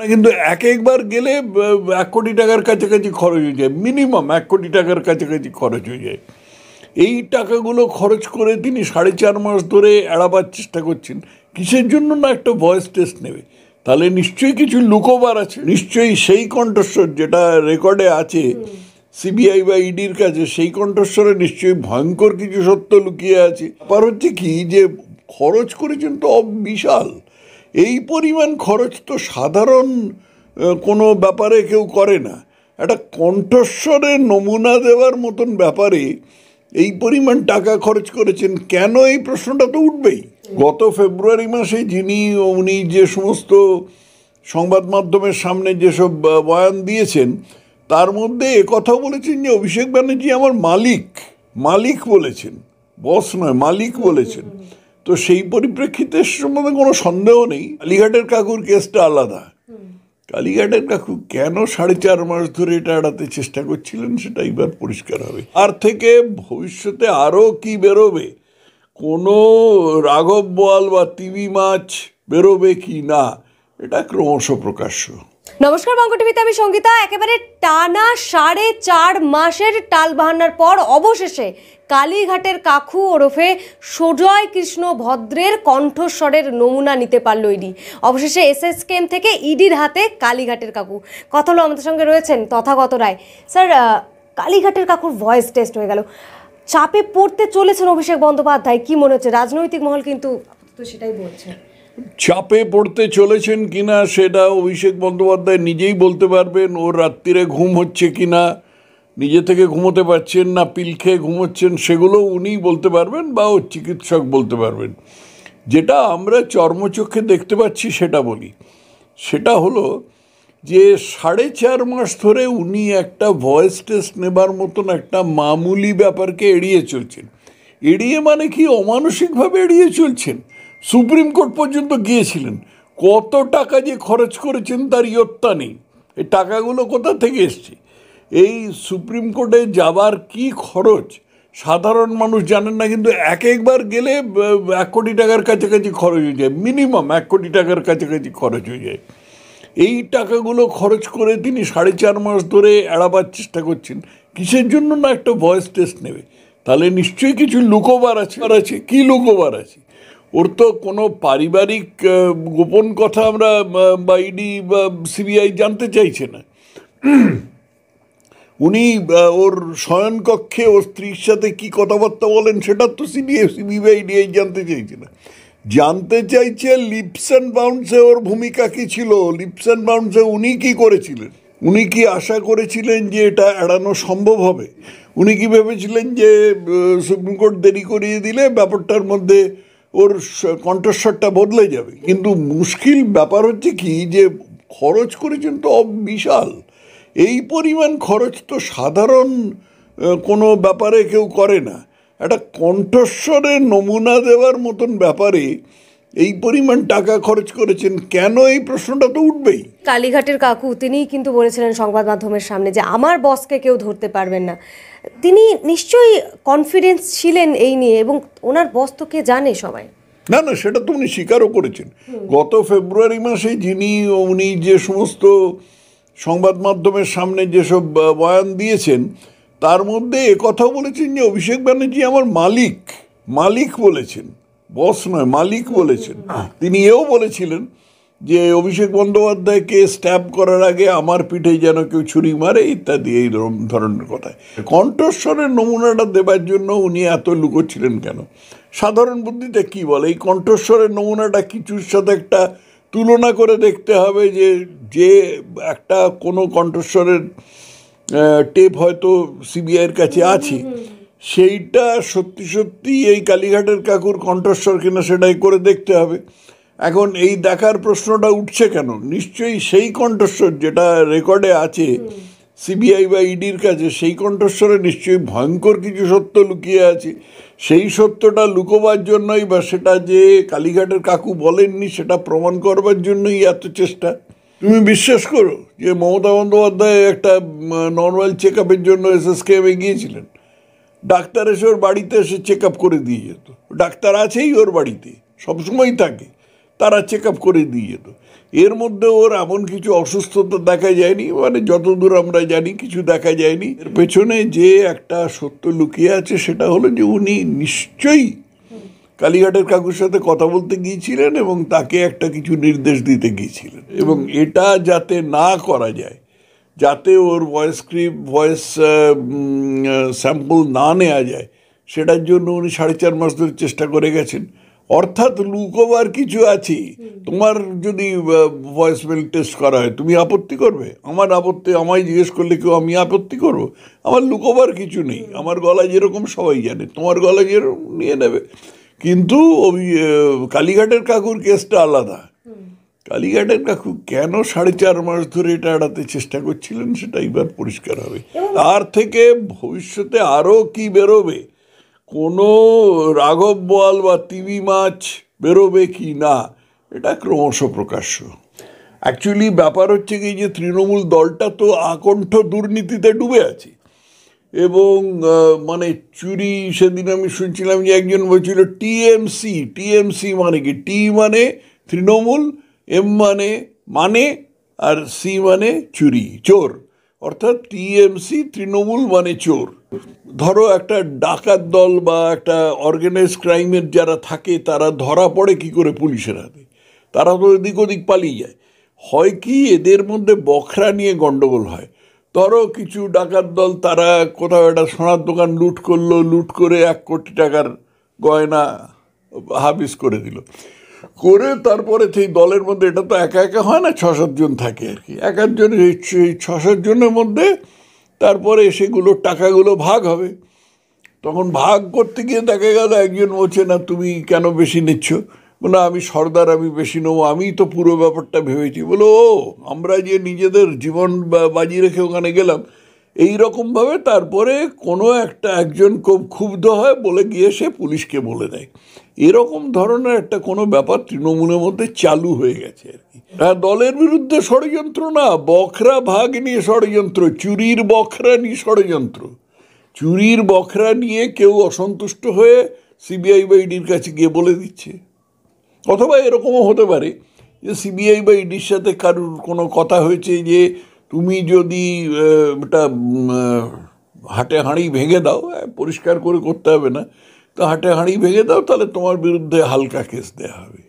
না কিন্তু এক একবার গেলে এক কোটি টাকার কাছাকাছি খরচ হয়ে যায় মিনিমাম এক কোটি টাকার কাছাকাছি খরচ হয়ে যায় এই টাকাগুলো খরচ করে তিনি সাড়ে চার মাস ধরে এড়াবার চেষ্টা করছেন কিসের জন্য না একটা ভয়েস টেস্ট নেবে তাহলে নিশ্চয়ই কিছু লুকোবার আছে নিশ্চয়ই সেই কণ্ঠস্বর যেটা রেকর্ডে আছে সিবিআই বা ইডির কাছে সেই কণ্ঠস্বরে নিশ্চয়ই ভয়ঙ্কর কিছু সত্য লুকিয়ে আছে আবার হচ্ছে কি যে খরচ করেছেন তো বিশাল এই পরিমাণ খরচ তো সাধারণ কোনো ব্যাপারে কেউ করে না একটা কণ্ঠস্বরের নমুনা দেওয়ার মতন ব্যাপারে এই পরিমাণ টাকা খরচ করেছেন কেন এই প্রশ্নটা তো উঠবেই গত ফেব্রুয়ারি মাসে যিনি উনি যে সমস্ত সংবাদ মাধ্যমের সামনে যেসব বয়ান দিয়েছেন তার মধ্যে কথা বলেছেন যে অভিষেক ব্যানার্জি আমার মালিক মালিক বলেছেন বস নয় মালিক বলেছেন তো সেই পরিপ্রেক্ষিতে সম্বন্ধে কোনো সন্দেহ নেই কালীঘাটের কাকুর কেসটা আলাদা কালীঘাটের কাকু কেন সাড়ে চার মাস ধরে এটা এড়াতে চেষ্টা করছিলেন সেটা এবার পরিষ্কার হবে আর থেকে ভবিষ্যতে আরও কি বেরোবে কোনো রাঘব বল বা টিভি মাছ বেরোবে কি না এটা ক্রমশ প্রকাশ্য নমস্কার বঙ্গ টিভিতে আমি সঙ্গীতা একেবারে টানা সাড়ে চার মাসের টাল বাহান্নার পর অবশেষে কালীঘাটের কাকু ওরফে সোজয় কৃষ্ণ ভদ্রের কণ্ঠস্বরের নমুনা নিতে পারল ইডি অবশেষে কেম থেকে ইডির হাতে কালীঘাটের কাকু কথা হলো আমাদের সঙ্গে রয়েছেন তথাগত রায় স্যার কালীঘাটের কাকুর ভয়েস টেস্ট হয়ে গেল চাপে পড়তে চলেছেন অভিষেক বন্দ্যোপাধ্যায় কি মনে হচ্ছে রাজনৈতিক মহল কিন্তু তো সেটাই বলছে চাপে পড়তে চলেছেন কিনা সেটা অভিষেক বন্দ্যোপাধ্যায় নিজেই বলতে পারবেন ও রাত্রিরে ঘুম হচ্ছে কিনা নিজে থেকে ঘুমোতে পারছেন না পিল খেয়ে ঘুমোচ্ছেন সেগুলো উনি বলতে পারবেন বা ওর চিকিৎসক বলতে পারবেন যেটা আমরা চর্মচক্ষে দেখতে পাচ্ছি সেটা বলি সেটা হলো যে সাড়ে চার মাস ধরে উনি একটা ভয়েস টেস্ট নেবার মতন একটা মামুলি ব্যাপারকে এড়িয়ে চলছেন এড়িয়ে মানে কি অমানসিকভাবে এড়িয়ে চলছেন সুপ্রিম কোর্ট পর্যন্ত গিয়েছিলেন কত টাকা যে খরচ করেছেন তার ইয়ত্তা নেই এই টাকাগুলো কোথা থেকে এসছে এই সুপ্রিম কোর্টে যাবার কি খরচ সাধারণ মানুষ জানেন না কিন্তু এক একবার গেলে এক কোটি টাকার কাছাকাছি খরচ হয়ে যায় মিনিমাম এক কোটি টাকার কাছাকাছি খরচ হয়ে যায় এই টাকাগুলো খরচ করে তিনি সাড়ে চার মাস ধরে এড়াবার চেষ্টা করছেন কিসের জন্য না একটা ভয়েস টেস্ট নেবে তাহলে নিশ্চয়ই কিছু লুকোবার আছে আর আছে কী লুকোবার আছে ওর তো কোনো পারিবারিক গোপন কথা আমরা বা ইডি বা সিবিআই জানতে চাইছে না উনি ওর শয়নকক্ষে ওর স্ত্রীর সাথে কী কথাবার্তা বলেন সেটা তো সিবিআই সিবিআই নিয়েই জানতে চাইছে না জানতে চাইছে লিপস অ্যান্ড বাউন্সে ওর ভূমিকা কী ছিল লিপস অ্যান্ড বাউন্সে উনি কী করেছিলেন উনি কি আশা করেছিলেন যে এটা এড়ানো সম্ভব হবে উনি কি ভেবেছিলেন যে সুপ্রিম কোর্ট দেরি করিয়ে দিলে ব্যাপারটার মধ্যে ওর কণ্ঠস্বরটা বদলে যাবে কিন্তু মুশকিল ব্যাপার হচ্ছে কি যে খরচ করেছেন তো বিশাল এই পরিমাণ খরচ তো সাধারণ কোনো ব্যাপারে কেউ করে না একটা কণ্ঠস্বরের নমুনা দেওয়ার মতন ব্যাপারে এই পরিমাণ টাকা খরচ করেছেন কেন এই প্রশ্নটা তো উঠবেই কালীঘাটের কাকু তিনি কিন্তু বলেছিলেন সংবাদ মাধ্যমের সামনে যে আমার বসকে কেউ ধরতে পারবেন না তিনি নিশ্চয়ই কনফিডেন্স ছিলেন এই নিয়ে এবং ওনার বস তো কে জানে সবাই না না সেটা তো উনি স্বীকারও করেছেন গত ফেব্রুয়ারি মাসে যিনি উনি যে সমস্ত সংবাদ মাধ্যমের সামনে যেসব বয়ান দিয়েছেন তার মধ্যে কথা বলেছেন যে অভিষেক ব্যানার্জি আমার মালিক মালিক বলেছেন বস নয় মালিক বলেছেন তিনি এও বলেছিলেন যে অভিষেক বন্দ্যোপাধ্যায়কে স্ট্যাব করার আগে আমার পিঠে যেন কেউ ছুরি মারে ইত্যাদি এই ধরনের কথা কণ্ঠস্বরের নমুনাটা দেবার জন্য উনি এত লুকোচ্ছিলেন কেন সাধারণ বুদ্ধিতে কি বলে এই কণ্ঠস্বরের নমুনাটা কিছুর সাথে একটা তুলনা করে দেখতে হবে যে যে একটা কোনো কণ্ঠস্বরের টেপ হয়তো সিবিআইয়ের কাছে আছে সেইটা সত্যি সত্যি এই কালীঘাটের কাকুর কণ্ঠস্বর কিনা সেটাই করে দেখতে হবে এখন এই দেখার প্রশ্নটা উঠছে কেন নিশ্চয়ই সেই কণ্ঠস্বর যেটা রেকর্ডে আছে সিবিআই বা ইডির কাছে সেই কণ্ঠস্বরে নিশ্চয়ই ভয়ঙ্কর কিছু সত্য লুকিয়ে আছে সেই সত্যটা লুকোবার জন্যই বা সেটা যে কালীঘাটের কাকু বলেননি সেটা প্রমাণ করবার জন্যই এত চেষ্টা তুমি বিশ্বাস করো যে মমতা বন্দ্যোপাধ্যায় একটা নর্মাল চেক আপের জন্য এমে গিয়েছিলেন ডাক্তার এসে ওর বাড়িতে এসে চেক আপ করে দিয়ে যেত ডাক্তার আছেই ওর বাড়িতে সবসময়ই থাকে তারা চেক আপ করে দিয়ে যেত এর মধ্যে ওর এমন কিছু অসুস্থতা দেখা যায়নি মানে যতদূর আমরা জানি কিছু দেখা যায়নি এর পেছনে যে একটা সত্য লুকিয়ে আছে সেটা হলো যে উনি নিশ্চয়ই কালীঘাটের কাকুর সাথে কথা বলতে গিয়েছিলেন এবং তাকে একটা কিছু নির্দেশ দিতে গিয়েছিলেন এবং এটা যাতে না করা যায় যাতে ওর ভয়েস ক্রিপ ভয়েস স্যাম্পল না নেওয়া যায় সেটার জন্য উনি সাড়ে চার মাস ধরে চেষ্টা করে গেছেন অর্থাৎ লুকোবার কিছু আছে তোমার যদি ভয়েসমেল টেস্ট করা হয় তুমি আপত্তি করবে আমার আপত্তি আমায় জিজ্ঞেস করলে কেউ আমি আপত্তি করবো আমার লুকোবার কিছু নেই আমার গলা যেরকম সবাই জানে তোমার গলা যেরকম নিয়ে নেবে কিন্তু ওই কালীঘাটের কাকুর কেসটা আলাদা কালীঘাটের কাকু কেন সাড়ে চার মাস ধরে এটা এড়াতে চেষ্টা করছিলেন সেটা এবার পরিষ্কার হবে তার থেকে ভবিষ্যতে আরও কি বেরোবে কোনো রাঘব বল বা টিভি মাছ বেরোবে কি না এটা ক্রমশ প্রকাশ্য অ্যাকচুয়ালি ব্যাপার হচ্ছে কি যে তৃণমূল দলটা তো আকণ্ঠ দুর্নীতিতে ডুবে আছে এবং মানে চুরি সেদিন আমি শুনছিলাম যে একজন বলছিল টিএমসি টিএমসি মানে কি টি মানে তৃণমূল এম মানে মানে আর সি মানে চুরি চোর অর্থাৎ টিএমসি তৃণমূল মানে চোর ধরো একটা ডাকাত দল বা একটা অর্গানাইজ ক্রাইমের যারা থাকে তারা ধরা পড়ে কি করে পুলিশের হাতে তারা তো এদিক ওদিক পালিয়ে যায় হয় কি এদের মধ্যে বখরা নিয়ে গণ্ডগোল হয় ধরো কিছু ডাকাত দল তারা কোথাও একটা সোনার দোকান লুট করলো লুট করে এক কোটি টাকার গয়না হাবিস করে দিল করে তারপরে সেই দলের মধ্যে এটা তো একা একা হয় না ছ সাতজন থাকে আর কি এক একজন সেই ছ সাতজনের মধ্যে তারপরে সেগুলোর টাকাগুলো ভাগ হবে তখন ভাগ করতে গিয়ে দেখা গেল একজন বলছে না তুমি কেন বেশি নিচ্ছ বলে আমি সর্দার আমি বেশি নেবো আমি তো পুরো ব্যাপারটা ভেবেছি বলো ও আমরা যে নিজেদের জীবন বাজি রেখে ওখানে গেলাম এই রকমভাবে তারপরে কোনো একটা একজন খুব ক্ষুব্ধ হয় বলে গিয়ে সে পুলিশকে বলে দেয় এরকম ধরনের একটা কোনো ব্যাপার তৃণমূলের মধ্যে চালু হয়ে গেছে আর কি হ্যাঁ দলের বিরুদ্ধে ষড়যন্ত্র না বখরা ভাগ নিয়ে ষড়যন্ত্র চুরির বখরা নিয়ে ষড়যন্ত্র চুরির বখরা নিয়ে কেউ অসন্তুষ্ট হয়ে সিবিআই বা ইডির কাছে গিয়ে বলে দিচ্ছে অথবা এরকমও হতে পারে যে সিবিআই বা ইডির সাথে কারুর কোনো কথা হয়েছে যে তুমি যদি এটা হাটে হাঁড়ি ভেঙে দাও হ্যাঁ, পরিষ্কার করে করতে হবে না তো হাঁটে হাঁড়ি ভেঙে দাও তাহলে তোমার বিরুদ্ধে হালকা কেস দেওয়া হবে